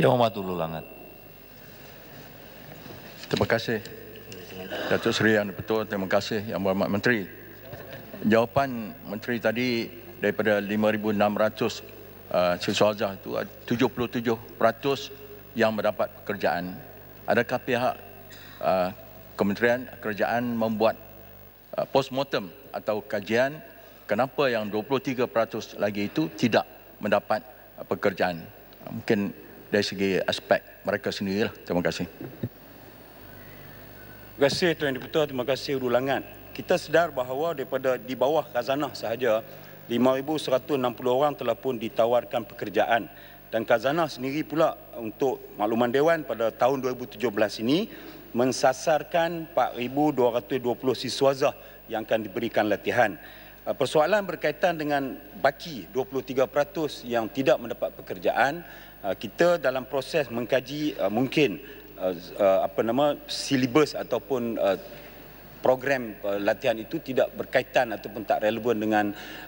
Ya, Muhammad Ulu Langat. Terima kasih. Datuk Seri yang betul, terima kasih Yang Muhammad Menteri. Jawapan Menteri tadi daripada 5,600 uh, siswa azah itu, 77% uh, yang mendapat pekerjaan. Adakah pihak uh, Kementerian Kerjaan membuat uh, post-mortem atau kajian kenapa yang 23% lagi itu tidak mendapat uh, pekerjaan? Mungkin dari segi aspek mereka sendiri. Terima kasih. Terima kasih Tuan Deputer, terima kasih ulangan. Kita sedar bahawa daripada di bawah Kazanah sahaja, 5,160 orang telah pun ditawarkan pekerjaan. Dan Kazanah sendiri pula untuk makluman Dewan pada tahun 2017 ini mensasarkan 4,220 siswazah yang akan diberikan latihan. Ah, persoalan berkaitan dengan baki 23% yang tidak mendapat pekerjaan ah, kita dalam proses mengkaji ah, mungkin apa nama silibus ataupun program eh, latihan itu tidak berkaitan ataupun tak relevan dengan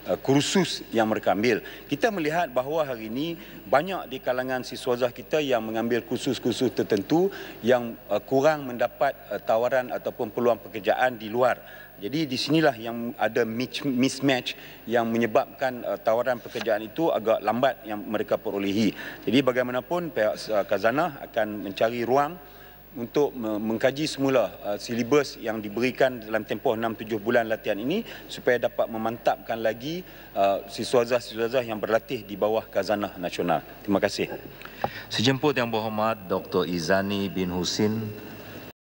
eh, kursus yang mereka ambil. Kita melihat bahawa hari ini banyak di kalangan siswa-siswa kita yang mengambil kursus-kursus tertentu yang eh, kurang mendapat tawaran ataupun peluang pekerjaan di luar. Jadi di sinilah yang ada mismatch yang menyebabkan tawaran pekerjaan itu agak lambat yang mereka perolehi. Jadi bagaimanapun pihak Kazanah akan mencari ruang untuk mengkaji semula uh, silibus yang diberikan dalam tempoh 6-7 bulan latihan ini supaya dapat memantapkan lagi uh, siswa-siswa yang berlatih di bawah Kazanah Nasional. Terima kasih. Sejemput yang berhormat Dr. Izani bin Husin,